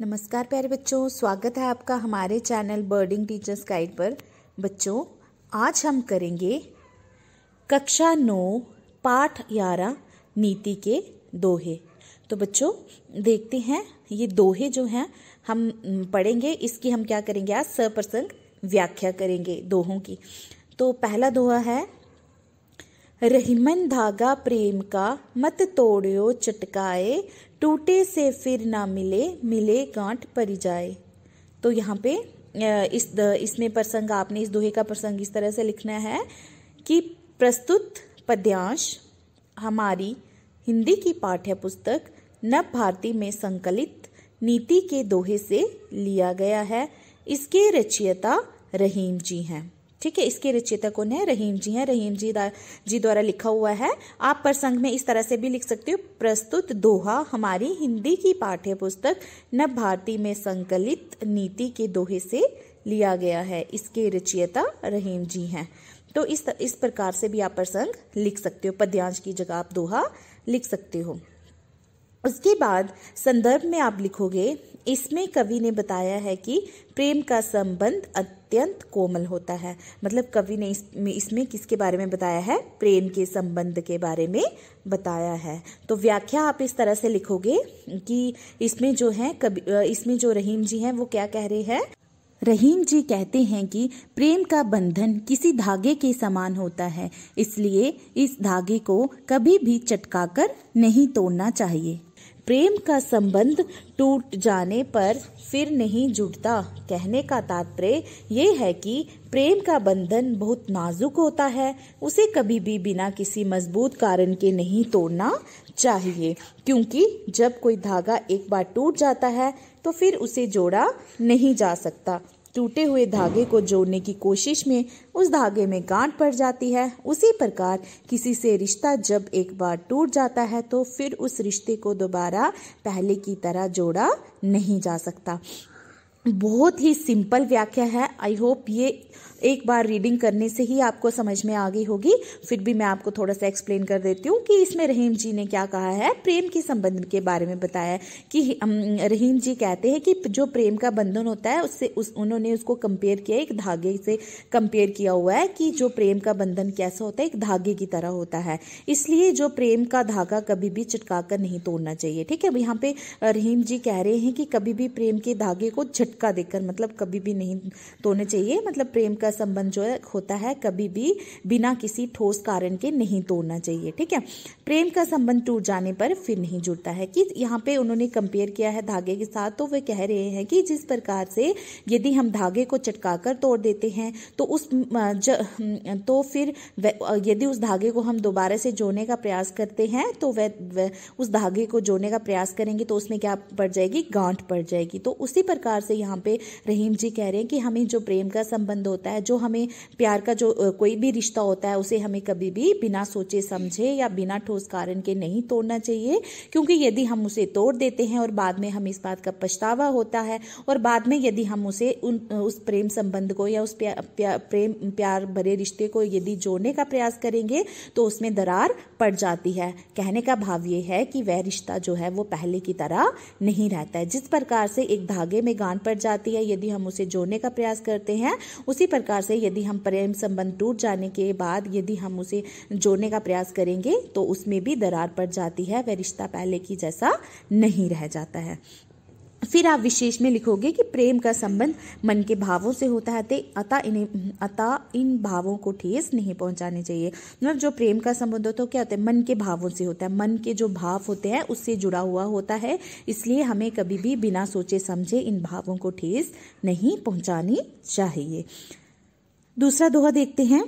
नमस्कार प्यारे बच्चों स्वागत है आपका हमारे चैनल बर्डिंग टीचर्स गाइड पर बच्चों आज हम करेंगे कक्षा नौ पाठ ग्यारह नीति के दोहे तो बच्चों देखते हैं ये दोहे जो हैं हम पढ़ेंगे इसकी हम क्या करेंगे आज सप्रसंग व्याख्या करेंगे दोहों की तो पहला दोहा है रहीमन धागा प्रेम का मत तोड़ियो चटकाए टूटे से फिर ना मिले मिले गांठ पर जाए तो यहाँ पे इस इसमें प्रसंग आपने इस दोहे का प्रसंग इस तरह से लिखना है कि प्रस्तुत पद्यांश हमारी हिंदी की पाठ्य पुस्तक नव भारती में संकलित नीति के दोहे से लिया गया है इसके रचयिता रहीम जी हैं ठीक है इसके रचयिता कौन है रहीम जी हैं रहीम जी जी द्वारा लिखा हुआ है आप प्रसंग में इस तरह से भी लिख सकते हो प्रस्तुत दोहा हमारी हिंदी की पाठ्य पुस्तक नव भारती में संकलित नीति के दोहे से लिया गया है इसके रचयिता रहीम जी हैं तो इस त, इस प्रकार से भी आप प्रसंग लिख सकते हो पद्यांश की जगह आप दोहा लिख सकते हो उसके बाद संदर्भ में आप लिखोगे इसमें कवि ने बताया है कि प्रेम का संबंध अत्यंत कोमल होता है मतलब कवि ने इस, इसमें किसके बारे में बताया है प्रेम के संबंध के बारे में बताया है तो व्याख्या आप इस तरह से लिखोगे कि इसमें जो है कभी इसमें जो रहीम जी हैं वो क्या कह रहे हैं रहीम जी कहते हैं कि प्रेम का बंधन किसी धागे के समान होता है इसलिए इस धागे को कभी भी चटकाकर नहीं तोड़ना चाहिए प्रेम का संबंध टूट जाने पर फिर नहीं जुड़ता कहने का तात्पर्य ये है कि प्रेम का बंधन बहुत नाजुक होता है उसे कभी भी बिना किसी मजबूत कारण के नहीं तोड़ना चाहिए क्योंकि जब कोई धागा एक बार टूट जाता है तो फिर उसे जोड़ा नहीं जा सकता टूटे हुए धागे को जोड़ने की कोशिश में उस धागे में गांठ पड़ जाती है उसी प्रकार किसी से रिश्ता जब एक बार टूट जाता है तो फिर उस रिश्ते को दोबारा पहले की तरह जोड़ा नहीं जा सकता बहुत ही सिंपल व्याख्या है आई होप ये एक बार रीडिंग करने से ही आपको समझ में आ गई होगी फिर भी मैं आपको थोड़ा सा एक्सप्लेन कर देती हूँ कि इसमें रहीम जी ने क्या कहा है प्रेम के संबंध के बारे में बताया है कि रहीम जी कहते हैं कि जो प्रेम का बंधन होता है उससे उस उन्होंने उसको कंपेयर किया एक धागे से कंपेयर किया हुआ है कि जो प्रेम का बंधन कैसा होता है एक धागे की तरह होता है इसलिए जो प्रेम का धागा कभी भी चटका कर नहीं तोड़ना चाहिए ठीक है यहाँ पे रहीम जी कह रहे हैं कि कभी भी प्रेम के धागे को झटका झटका देकर मतलब कभी भी नहीं तोड़ने चाहिए मतलब प्रेम का संबंध जो है होता है कभी भी बिना किसी ठोस कारण के नहीं तोड़ना चाहिए ठीक है प्रेम का संबंध टूट जाने पर फिर नहीं जुड़ता है कि यहाँ पे उन्होंने कंपेयर किया है धागे के साथ तो वे कह रहे हैं कि जिस प्रकार से यदि हम धागे को चटका कर तोड़ देते हैं तो उस ज, तो फिर यदि उस धागे को हम दोबारा से जोड़ने का प्रयास करते हैं तो वह उस धागे को जोड़ने का प्रयास करेंगे तो उसमें क्या पड़ जाएगी गांठ पड़ जाएगी तो उसी प्रकार से यहाँ पे रहीम जी कह रहे हैं कि हमें जो प्रेम का संबंध होता है जो हमें प्यार का जो कोई भी रिश्ता होता है उसे हमें कभी भी बिना सोचे समझे या बिना ठोस कारण के नहीं तोड़ना चाहिए क्योंकि यदि हम उसे तोड़ देते हैं और बाद में हम इस बात का पछतावा होता है और बाद में यदि हम उसे उन उस प्रेम संबंध को या उस प्रेम प्यार भरे रिश्ते को यदि जोड़ने का प्रयास करेंगे तो उसमें दरार पड़ जाती है कहने का भाव ये है कि वह रिश्ता जो है वो पहले की तरह नहीं रहता है जिस प्रकार से एक धागे में गांठ पर बिगड़ जाती है यदि हम उसे जोड़ने का प्रयास करते हैं उसी प्रकार से यदि हम प्रेम संबंध टूट जाने के बाद यदि हम उसे जोड़ने का प्रयास करेंगे तो उसमें भी दरार पड़ जाती है वह रिश्ता पहले की जैसा नहीं रह जाता है फिर आप विशेष में लिखोगे कि प्रेम का संबंध मन के भावों से होता है अतः इन्हें अतः इन भावों को ठेस नहीं पहुंचाने चाहिए मतलब जो प्रेम का संबंध होता है क्या होता है मन के भावों से होता है मन के जो भाव होते हैं उससे जुड़ा हुआ होता है इसलिए हमें कभी भी बिना सोचे समझे इन भावों को ठेस नहीं पहुंचानी चाहिए दूसरा दोहा देखते हैं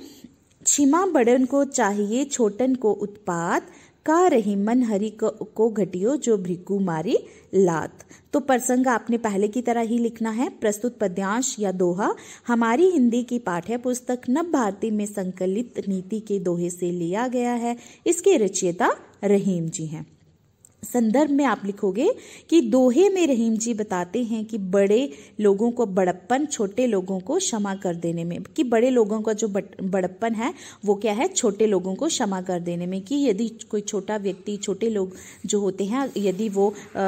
छिमा बड़न को चाहिए छोटन को उत्पाद का रही मन हरि को, को घटियो जो भृगु मारी लात तो प्रसंग आपने पहले की तरह ही लिखना है प्रस्तुत पद्यांश या दोहा हमारी हिंदी की पाठ्य पुस्तक नव भारती में संकलित नीति के दोहे से लिया गया है इसके रचयिता रहीम जी हैं संदर्भ में आप लिखोगे कि दोहे में रहीम जी बताते हैं कि बड़े लोगों को बड़प्पन छोटे लोगों को क्षमा कर देने में कि बड़े लोगों का जो बड़प्पन है वो क्या है छोटे लोगों को क्षमा कर देने में कि यदि कोई छोटा व्यक्ति छोटे लोग जो होते हैं यदि वो आ,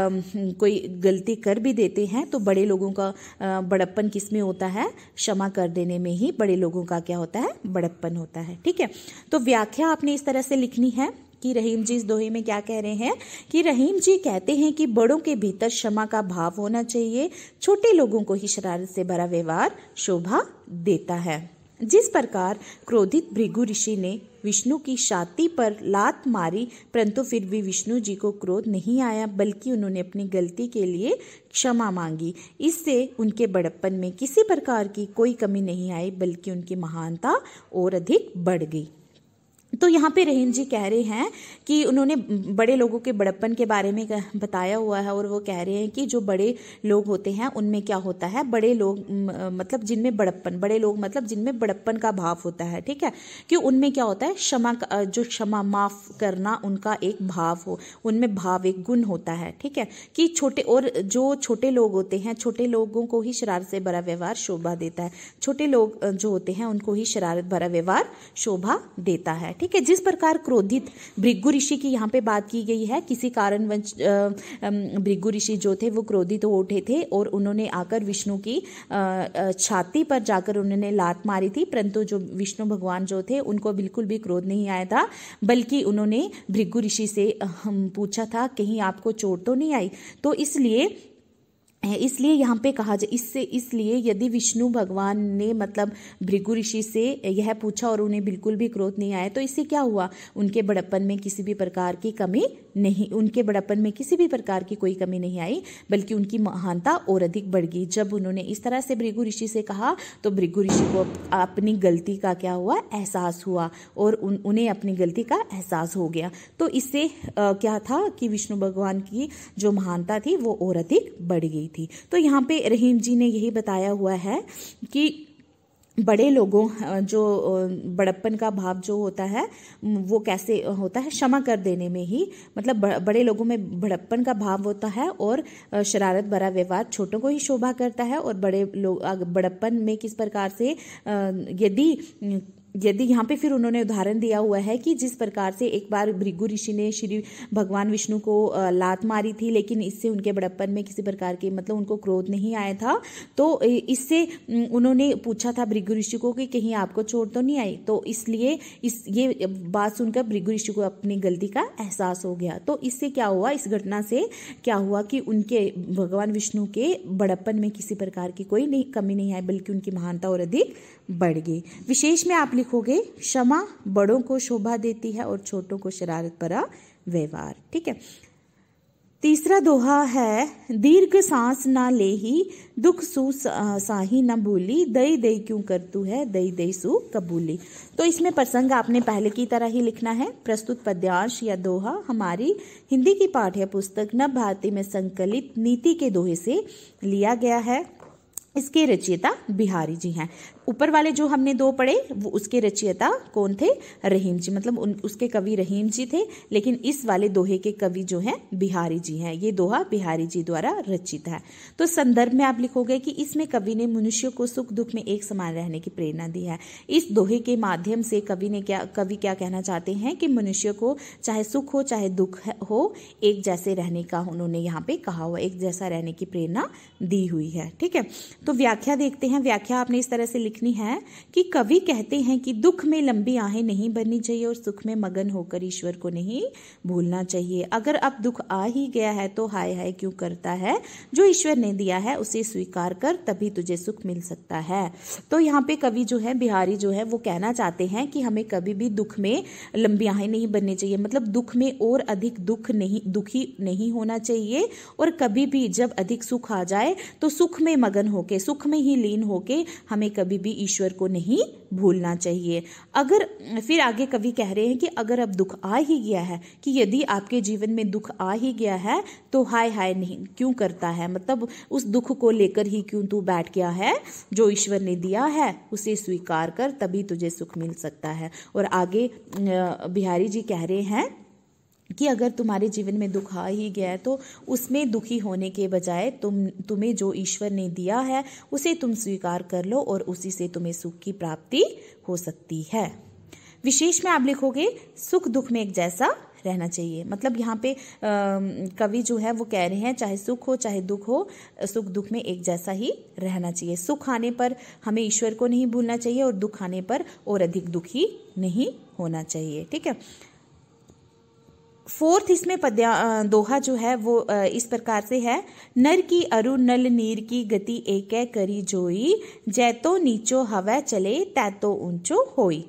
कोई गलती कर भी देते हैं तो बड़े लोगों का बड़प्पन किस में होता है क्षमा कर देने में ही बड़े लोगों का क्या होता है बड़प्पन होता है ठीक है तो व्याख्या आपने इस तरह से लिखनी है कि रहीम जी इस दोहे में क्या कह रहे हैं कि रहीम जी कहते हैं कि बड़ों के भीतर क्षमा का भाव होना चाहिए छोटे लोगों को ही शरारत से भरा व्यवहार शोभा देता है जिस प्रकार क्रोधित भृगु ऋषि ने विष्णु की छाती पर लात मारी परंतु फिर भी विष्णु जी को क्रोध नहीं आया बल्कि उन्होंने अपनी गलती के लिए क्षमा मांगी इससे उनके बड़प्पन में किसी प्रकार की कोई कमी नहीं आई बल्कि उनकी महानता और अधिक बढ़ गई तो यहाँ पे रहीन जी कह रहे हैं कि उन्होंने बड़े लोगों के बड़प्पन के बारे में बताया हुआ है और वो कह रहे हैं कि जो बड़े लोग होते हैं उनमें क्या होता है बड़े लोग मतलब जिनमें बड़प्पन बड़े लोग मतलब जिनमें बड़प्पन का भाव होता है ठीक है कि उनमें क्या होता है क्षमा जो क्षमा माफ करना उनका एक भाव हो उनमें भाव एक गुण होता है ठीक है कि छोटे और जो छोटे लोग होते हैं छोटे लोगों को ही शरारत से भरा व्यवहार शोभा देता है छोटे लोग जो होते हैं उनको ही शरारत भरा व्यवहार शोभा देता है ठीक है जिस प्रकार क्रोधित भृगु ऋषि की यहाँ पे बात की गई है किसी कारणवश भृगु ऋषि जो थे वो क्रोधित हो उठे थे और उन्होंने आकर विष्णु की छाती पर जाकर उन्होंने लात मारी थी परंतु जो विष्णु भगवान जो थे उनको बिल्कुल भी क्रोध नहीं आया था बल्कि उन्होंने भृगु ऋषि से पूछा था कहीं आपको चोट तो नहीं आई तो इसलिए इसलिए यहाँ पे कहा जाए इससे इसलिए यदि विष्णु भगवान ने मतलब भृगु ऋषि से यह पूछा और उन्हें बिल्कुल भी क्रोध नहीं आया तो इससे क्या हुआ उनके बड़प्पन में किसी भी प्रकार की कमी नहीं उनके बड़प्पन में किसी भी प्रकार की कोई कमी नहीं आई बल्कि उनकी महानता और अधिक बढ़ गई जब उन्होंने इस तरह से भृगु ऋषि से कहा तो भृगु ऋषि को अपनी गलती का क्या हुआ एहसास हुआ और उन, उन्हें अपनी गलती का एहसास हो गया तो इससे क्या था कि विष्णु भगवान की जो महानता थी वो और अधिक बढ़ गई थी तो यहाँ पे रहीम जी ने यही बताया हुआ है कि बड़े लोगों जो बड़प्पन का भाव जो होता है वो कैसे होता है क्षमा कर देने में ही मतलब बड़े लोगों में बड़प्पन का भाव होता है और शरारत भरा व्यवहार छोटों को ही शोभा करता है और बड़े लोग बड़प्पन में किस प्रकार से यदि यदि यहाँ पे फिर उन्होंने उदाहरण दिया हुआ है कि जिस प्रकार से एक बार भृगु ऋषि ने श्री भगवान विष्णु को लात मारी थी लेकिन इससे उनके बड़प्पन में किसी प्रकार के मतलब उनको क्रोध नहीं आया था तो इससे उन्होंने पूछा था भृगु ऋषि को कि कहीं आपको चोट तो नहीं आई तो इसलिए इस ये बात सुनकर भृगु ऋषि को अपनी गलती का एहसास हो गया तो इससे क्या हुआ इस घटना से क्या हुआ कि उनके भगवान विष्णु के बड़प्पन में किसी प्रकार की कोई नहीं कमी नहीं आई बल्कि उनकी महानता और अधिक बढ़ गई विशेष में आप लिखोगे क्षमा बड़ों को शोभा देती है और छोटों को शरारत परा व्यवहार ठीक है तीसरा दोहा है दीर्घ सांस ना ले ही दुख सु साही ना भूली दई दई क्यों करतू है दई दई सु कबूली तो इसमें प्रसंग आपने पहले की तरह ही लिखना है प्रस्तुत पद्यांश या दोहा हमारी हिंदी की पाठ्य पुस्तक नव भारती में संकलित नीति के दोहे से लिया गया है इसके रचयिता बिहारी जी हैं ऊपर वाले जो हमने दो पढ़े वो उसके रचयिता कौन थे रहीम जी मतलब उन उसके कवि रहीम जी थे लेकिन इस वाले दोहे के कवि जो हैं बिहारी जी हैं ये दोहा बिहारी जी द्वारा रचित है तो संदर्भ में आप लिखोगे कि इसमें कवि ने मनुष्य को सुख दुख में एक समान रहने की प्रेरणा दी है इस दोहे के माध्यम से कवि ने क्या कवि क्या कहना चाहते हैं कि मनुष्य को चाहे सुख हो चाहे दुख हो एक जैसे रहने का उन्होंने यहाँ पे कहा हुआ एक जैसा रहने की प्रेरणा दी हुई है ठीक है तो व्याख्या देखते हैं व्याख्या आपने इस तरह से लिख लिखनी है कि कवि कहते हैं कि दुख में लंबी आहें नहीं भरनी चाहिए और सुख में मगन होकर ईश्वर को नहीं भूलना चाहिए अगर अब दुख आ ही गया है तो हाय हाय क्यों करता है जो ईश्वर ने दिया है उसे स्वीकार कर तभी तुझे सुख मिल सकता है तो यहाँ पे कवि जो है बिहारी जो है वो कहना चाहते हैं कि हमें कभी भी दुख में लंबी आहें नहीं बननी चाहिए मतलब दुख में और अधिक दुख नहीं दुखी नहीं होना चाहिए और कभी भी जब अधिक सुख आ जाए तो सुख में मगन होके सुख में ही लीन होके हमें कभी भी ईश्वर को नहीं भूलना चाहिए अगर फिर आगे कवि कह रहे हैं कि अगर अब दुख आ ही गया है कि यदि आपके जीवन में दुख आ ही गया है तो हाय हाय नहीं क्यों करता है मतलब उस दुख को लेकर ही क्यों तू बैठ गया है जो ईश्वर ने दिया है उसे स्वीकार कर तभी तुझे सुख मिल सकता है और आगे बिहारी जी कह रहे हैं कि अगर तुम्हारे जीवन में दुख आ ही गया है तो उसमें दुखी होने के बजाय तुम तुम्हें जो ईश्वर ने दिया है उसे तुम स्वीकार कर लो और उसी से तुम्हें सुख की प्राप्ति हो सकती है विशेष में आप लिखोगे सुख दुख में एक जैसा रहना चाहिए मतलब यहाँ पे कवि जो है वो कह रहे हैं चाहे सुख हो चाहे दुख हो सुख दुख में एक जैसा ही रहना चाहिए सुख आने पर हमें ईश्वर को नहीं भूलना चाहिए और दुख आने पर और अधिक दुखी नहीं होना चाहिए ठीक है फोर्थ इसमें पद्या दोहा जो है वो इस प्रकार से है नर की अरु नल नीर की गति एक है करी जोई जैतो नीचो हवा चले तैतो ऊंचो होई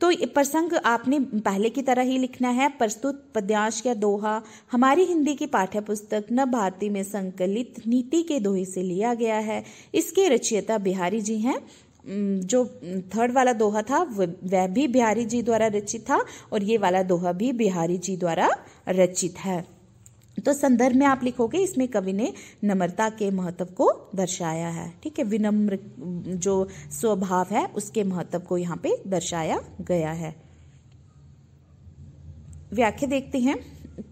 तो प्रसंग आपने पहले की तरह ही लिखना है प्रस्तुत पद्यांश या दोहा हमारी हिंदी की पाठ्य पुस्तक न भारती में संकलित नीति के दोहे से लिया गया है इसके रचयिता बिहारी जी हैं जो थर्ड वाला दोहा था वह भी बिहारी जी द्वारा रचित था और ये वाला दोहा भी बिहारी जी द्वारा रचित है तो संदर्भ में आप लिखोगे इसमें कवि ने नम्रता के महत्व को दर्शाया है ठीक है विनम्र जो स्वभाव है उसके महत्व को यहाँ पे दर्शाया गया है व्याख्या देखते हैं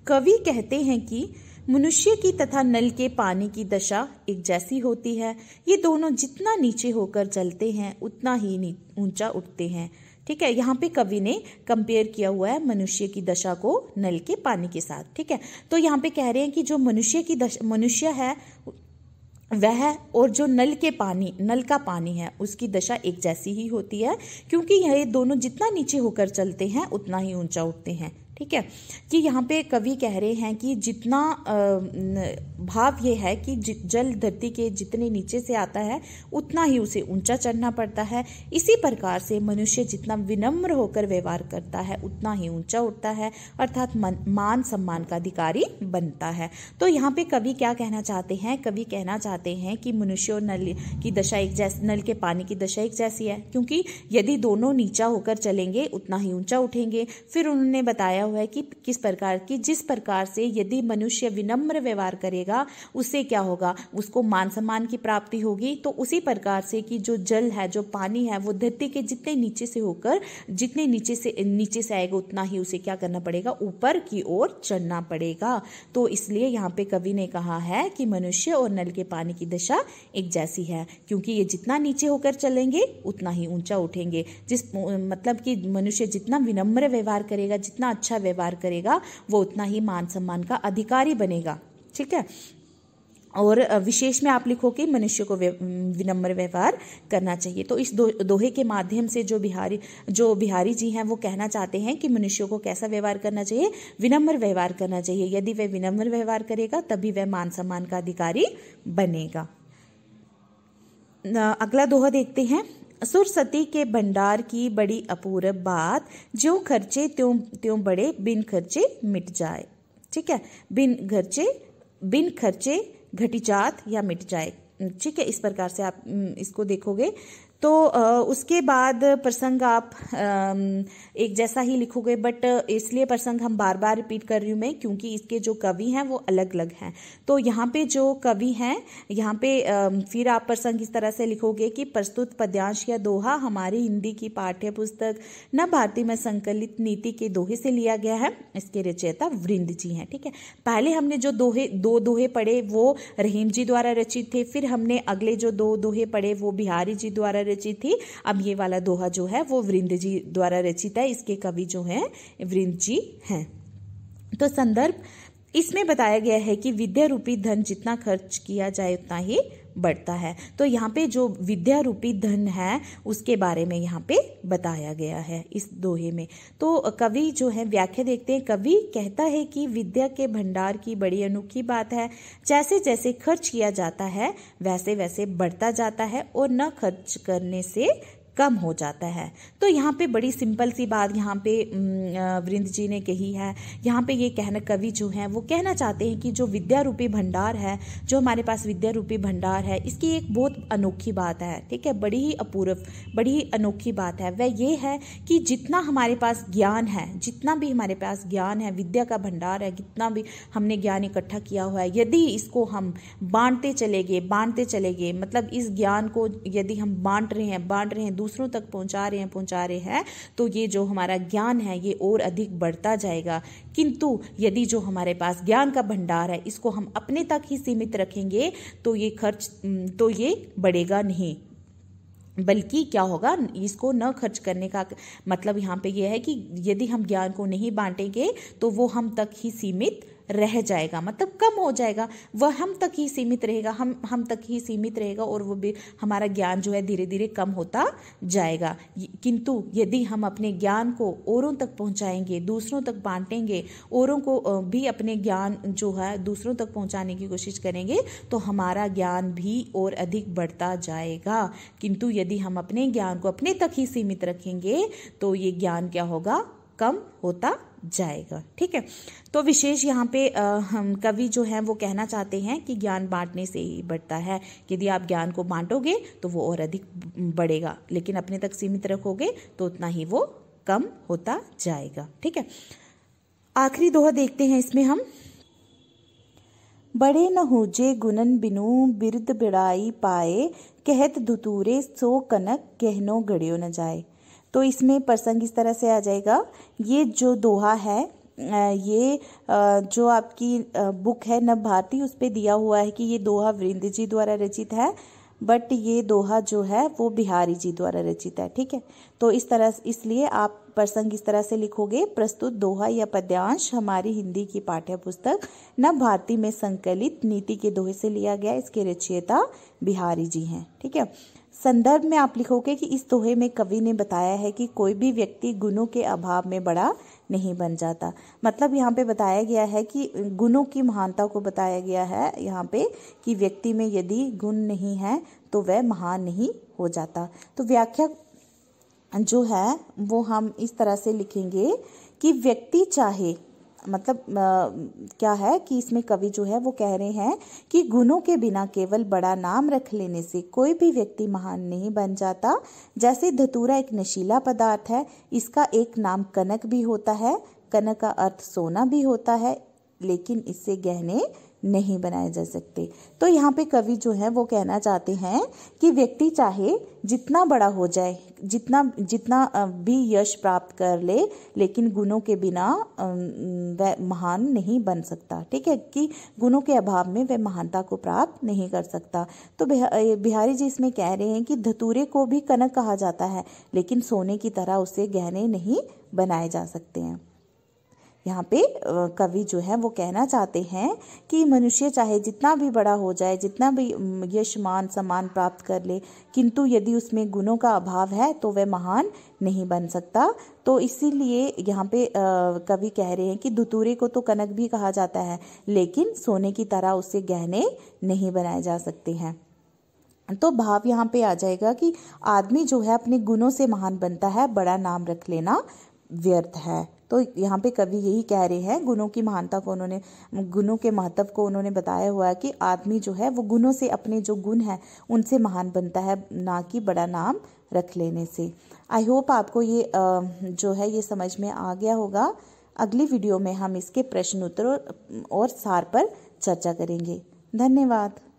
कवि कहते हैं कि मनुष्य की तथा नल के पानी की दशा एक जैसी होती है ये दोनों जितना नीचे होकर चलते हैं उतना ही ऊंचा उठते हैं ठीक है यहाँ पे कवि ने कंपेयर किया हुआ है मनुष्य की दशा को नल के पानी के साथ ठीक है तो यहाँ पे कह रहे हैं कि जो मनुष्य की दशा मनुष्य है वह और जो नल के पानी नल का पानी है उसकी दशा एक जैसी ही होती है क्योंकि यह दोनों जितना नीचे होकर चलते हैं उतना ही ऊंचा उठते हैं ठीक है कि यहाँ पे कवि कह रहे हैं कि जितना भाव ये है कि जल धरती के जितने नीचे से आता है उतना ही उसे ऊंचा चढ़ना पड़ता है इसी प्रकार से मनुष्य जितना विनम्र होकर व्यवहार करता है उतना ही ऊंचा उठता है अर्थात मान सम्मान का अधिकारी बनता है तो यहाँ पे कवि क्या कहना चाहते हैं कवि कहना चाहते हैं कि मनुष्य और नल की दशा एक जैसी नल के पानी की दशा एक जैसी है क्योंकि यदि दोनों नीचा होकर चलेंगे उतना ही ऊंचा उठेंगे फिर उन्होंने बताया बताया हुआ है कि किस प्रकार की जिस प्रकार से यदि मनुष्य विनम्र व्यवहार करेगा उससे क्या होगा उसको मान सम्मान की प्राप्ति होगी तो उसी प्रकार से कि जो जल है जो पानी है वो धरती के जितने नीचे से होकर जितने नीचे से नीचे से आएगा उतना ही उसे क्या करना पड़ेगा ऊपर की ओर चढ़ना पड़ेगा तो इसलिए यहाँ पे कवि ने कहा है कि मनुष्य और नल के पानी की दशा एक जैसी है क्योंकि ये जितना नीचे होकर चलेंगे उतना ही ऊंचा उठेंगे जिस मतलब कि मनुष्य जितना विनम्र व्यवहार करेगा जितना अच्छा अच्छा व्यवहार करेगा वो उतना ही मान सम्मान का अधिकारी बनेगा ठीक है और विशेष में आप लिखो कि मनुष्य को विनम्र व्यवहार करना चाहिए तो इस दो, दोहे के माध्यम से जो बिहारी जो बिहारी जी हैं वो कहना चाहते हैं कि मनुष्य को कैसा व्यवहार करना चाहिए विनम्र व्यवहार करना चाहिए यदि वह विनम्र व्यवहार करेगा तभी वह मान सम्मान का अधिकारी बनेगा अगला दोहा देखते हैं असुर सती के भंडार की बड़ी अपूरब बात जो खर्चे त्यों त्यों बड़े बिन खर्चे मिट जाए ठीक है बिन खर्चे बिन खर्चे घटी जात या मिट जाए ठीक है इस प्रकार से आप इसको देखोगे तो उसके बाद प्रसंग आप एक जैसा ही लिखोगे बट इसलिए प्रसंग हम बार बार रिपीट कर रही हूँ मैं क्योंकि इसके जो कवि हैं वो अलग अलग हैं तो यहाँ पे जो कवि हैं यहाँ पे फिर आप प्रसंग इस तरह से लिखोगे कि प्रस्तुत पद्यांश या दोहा हमारी हिंदी की पाठ्य पुस्तक न भारतीय में संकलित नीति के दोहे से लिया गया है इसके रचयिता वृंद जी हैं ठीक है पहले हमने जो दोहे दो दोहे पढ़े वो रहीम जी द्वारा रचित थे फिर हमने अगले जो दो दोहे पढ़े वो बिहारी जी द्वारा रचित थी अब ये वाला दोहा जो है वो वृंद जी द्वारा रचित है इसके कवि जो है वृंद जी हैं तो संदर्भ इसमें बताया गया है कि विद्या रूपी धन जितना खर्च किया जाए उतना ही बढ़ता है तो यहाँ पे जो विद्या रूपी धन है उसके बारे में यहाँ पे बताया गया है इस दोहे में तो कवि जो है व्याख्या देखते हैं कवि कहता है कि विद्या के भंडार की बड़ी अनोखी बात है जैसे जैसे खर्च किया जाता है वैसे वैसे बढ़ता जाता है और न खर्च करने से कम हो जाता है तो यहाँ पे बड़ी सिंपल सी बात यहाँ पे वृंद जी ने कही है यहाँ पे ये कहना कवि जो हैं वो कहना चाहते हैं कि जो विद्या रूपी भंडार है जो हमारे पास विद्या रूपी भंडार है इसकी एक बहुत अनोखी बात है ठीक है बड़ी ही अपूर्व बड़ी ही अनोखी बात है वह ये है कि जितना हमारे पास ज्ञान है जितना भी हमारे पास ज्ञान है विद्या का भंडार है जितना भी हमने ज्ञान इकट्ठा किया हुआ है यदि इसको हम बांटते चले गए बांटते चले गए मतलब इस ज्ञान को यदि हम बांट रहे हैं बांट रहे हैं दूसरों तक पहुंचा रहे हैं पहुंचा रहे हैं तो ये जो हमारा ज्ञान है ये और अधिक बढ़ता जाएगा किंतु यदि जो हमारे पास ज्ञान का भंडार है इसको हम अपने तक ही सीमित रखेंगे तो ये खर्च तो ये बढ़ेगा नहीं बल्कि क्या होगा इसको न खर्च करने का मतलब यहाँ पे यह है कि यदि हम ज्ञान को नहीं बांटेंगे तो वो हम तक ही सीमित रह जाएगा मतलब कम हो जाएगा वह हम तक ही सीमित रहेगा हम हम तक ही सीमित रहेगा और वो भी हमारा ज्ञान जो है धीरे धीरे कम होता जाएगा किंतु यदि हम अपने ज्ञान को औरों तक पहुंचाएंगे दूसरों तक बांटेंगे औरों को भी अपने ज्ञान जो है दूसरों तक पहुंचाने की कोशिश करेंगे तो हमारा ज्ञान भी और अधिक बढ़ता जाएगा किंतु यदि हम अपने ज्ञान को अपने तक ही सीमित रखेंगे तो ये ज्ञान क्या होगा कम होता जाएगा ठीक है तो विशेष यहाँ पे हम कवि जो है वो कहना चाहते हैं कि ज्ञान बांटने से ही बढ़ता है यदि आप ज्ञान को बांटोगे तो वो और अधिक बढ़ेगा लेकिन अपने तक सीमित रखोगे तो उतना ही वो कम होता जाएगा ठीक है आखिरी दोहा देखते हैं इसमें हम बड़े न होजे गुनन बिनु बिरद बिड़ाई पाए कहत धुतूरे सो कनक गहनो गड़ियो न जाए तो इसमें प्रसंग इस तरह से आ जाएगा ये जो दोहा है ये जो आपकी बुक है नव भारती उस पर दिया हुआ है कि ये दोहा वृंद जी द्वारा रचित है बट ये दोहा जो है वो बिहारी जी द्वारा रचित है ठीक है तो इस तरह इसलिए आप प्रसंग इस तरह से लिखोगे प्रस्तुत दोहा या पद्यांश हमारी हिंदी की पाठ्य पुस्तक न भारती में संकलित नीति के दोहे से लिया गया इसके रचयिता बिहारी जी हैं ठीक है संदर्भ में आप लिखोगे कि इस दोहे में कवि ने बताया है कि कोई भी व्यक्ति गुणों के अभाव में बड़ा नहीं बन जाता मतलब यहाँ पे बताया गया है कि गुणों की महानता को बताया गया है यहाँ पे कि व्यक्ति में यदि गुण नहीं है तो वह महान नहीं हो जाता तो व्याख्या जो है वो हम इस तरह से लिखेंगे कि व्यक्ति चाहे मतलब आ, क्या है कि इसमें कवि जो है वो कह रहे हैं कि गुणों के बिना केवल बड़ा नाम रख लेने से कोई भी व्यक्ति महान नहीं बन जाता जैसे धतूरा एक नशीला पदार्थ है इसका एक नाम कनक भी होता है कनक का अर्थ सोना भी होता है लेकिन इससे गहने नहीं बनाए जा सकते तो यहाँ पे कवि जो है वो कहना चाहते हैं कि व्यक्ति चाहे जितना बड़ा हो जाए जितना जितना भी यश प्राप्त कर ले लेकिन गुणों के बिना वह महान नहीं बन सकता ठीक है कि गुणों के अभाव में वह महानता को प्राप्त नहीं कर सकता तो बिहारी जी इसमें कह रहे हैं कि धतूरे को भी कनक कहा जाता है लेकिन सोने की तरह उसे गहने नहीं बनाए जा सकते हैं यहाँ पे कवि जो है वो कहना चाहते हैं कि मनुष्य चाहे जितना भी बड़ा हो जाए जितना भी यश मान सम्मान प्राप्त कर ले किंतु यदि उसमें गुणों का अभाव है तो वह महान नहीं बन सकता तो इसीलिए यहाँ पे कवि कह रहे हैं कि धुतूरे को तो कनक भी कहा जाता है लेकिन सोने की तरह उसे गहने नहीं बनाए जा सकते हैं तो भाव यहाँ पे आ जाएगा कि आदमी जो है अपने गुणों से महान बनता है बड़ा नाम रख लेना व्यर्थ है तो यहाँ पे कवि यही कह रहे हैं गुणों की महानता को उन्होंने गुणों के महत्व को उन्होंने बताया हुआ है कि आदमी जो है वो गुणों से अपने जो गुण हैं उनसे महान बनता है ना कि बड़ा नाम रख लेने से आई होप आपको ये जो है ये समझ में आ गया होगा अगली वीडियो में हम इसके प्रश्न उत्तर और सार पर चर्चा करेंगे धन्यवाद